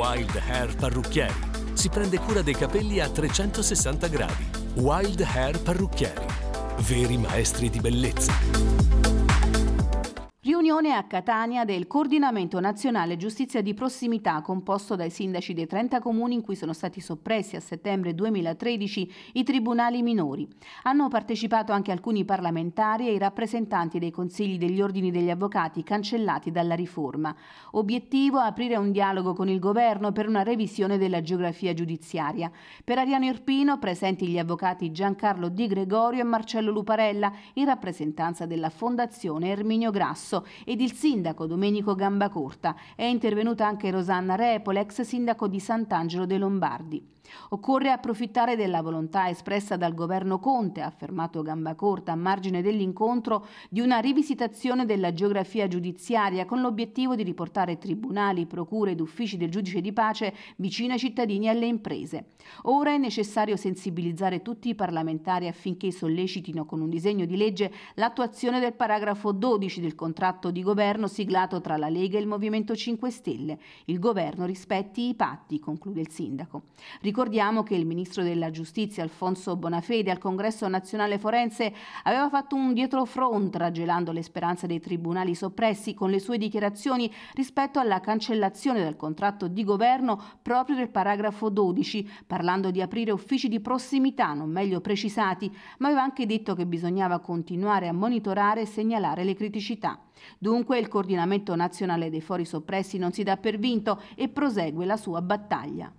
Wild Hair Parrucchieri. Si prende cura dei capelli a 360 gradi. Wild Hair Parrucchieri. Veri maestri di bellezza. Riunione a Catania del Coordinamento Nazionale Giustizia di Prossimità, composto dai sindaci dei 30 comuni in cui sono stati soppressi a settembre 2013 i tribunali minori. Hanno partecipato anche alcuni parlamentari e i rappresentanti dei consigli degli ordini degli avvocati cancellati dalla riforma. Obiettivo aprire un dialogo con il governo per una revisione della geografia giudiziaria. Per Ariano Irpino presenti gli avvocati Giancarlo Di Gregorio e Marcello Luparella in rappresentanza della Fondazione Erminio Grasso ed il sindaco Domenico Gambacorta. È intervenuta anche Rosanna Repole, ex sindaco di Sant'Angelo dei Lombardi. Occorre approfittare della volontà espressa dal governo Conte, ha affermato Gambacorta a margine dell'incontro, di una rivisitazione della geografia giudiziaria con l'obiettivo di riportare tribunali, procure ed uffici del giudice di pace vicino ai cittadini e alle imprese. Ora è necessario sensibilizzare tutti i parlamentari affinché sollecitino con un disegno di legge l'attuazione del paragrafo 12 del contratto di governo siglato tra la Lega e il Movimento 5 Stelle. Il governo rispetti i patti, conclude il sindaco. Ricordo Ricordiamo che il ministro della giustizia Alfonso Bonafede al congresso nazionale forense aveva fatto un dietrofront raggelando le speranze dei tribunali soppressi con le sue dichiarazioni rispetto alla cancellazione del contratto di governo proprio del paragrafo 12, parlando di aprire uffici di prossimità non meglio precisati, ma aveva anche detto che bisognava continuare a monitorare e segnalare le criticità. Dunque il coordinamento nazionale dei fori soppressi non si dà per vinto e prosegue la sua battaglia.